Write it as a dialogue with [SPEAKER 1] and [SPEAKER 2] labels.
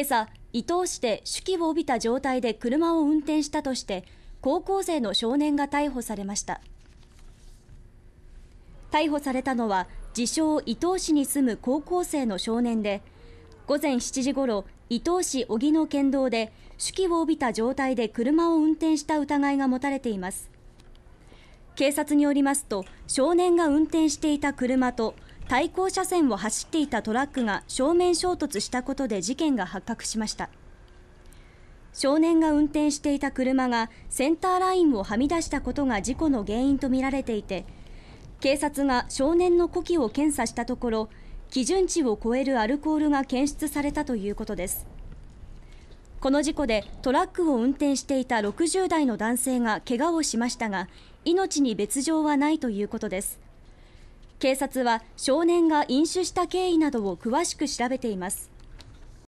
[SPEAKER 1] 今朝、伊東市で手記を帯びた状態で車を運転したとして高校生の少年が逮捕されました逮捕されたのは自称伊東市に住む高校生の少年で午前7時ごろ伊東市小木の県道で手記を帯びた状態で車を運転した疑いが持たれています警察によりますと少年が運転していた車と対向車線を走っていたトラックが正面衝突したことで事件が発覚しました少年が運転していた車がセンターラインをはみ出したことが事故の原因とみられていて警察が少年の呼気を検査したところ基準値を超えるアルコールが検出されたということですこの事故でトラックを運転していた60代の男性が怪我をしましたが命に別状はないということです警察は少年が飲酒した経緯などを詳しく調べています。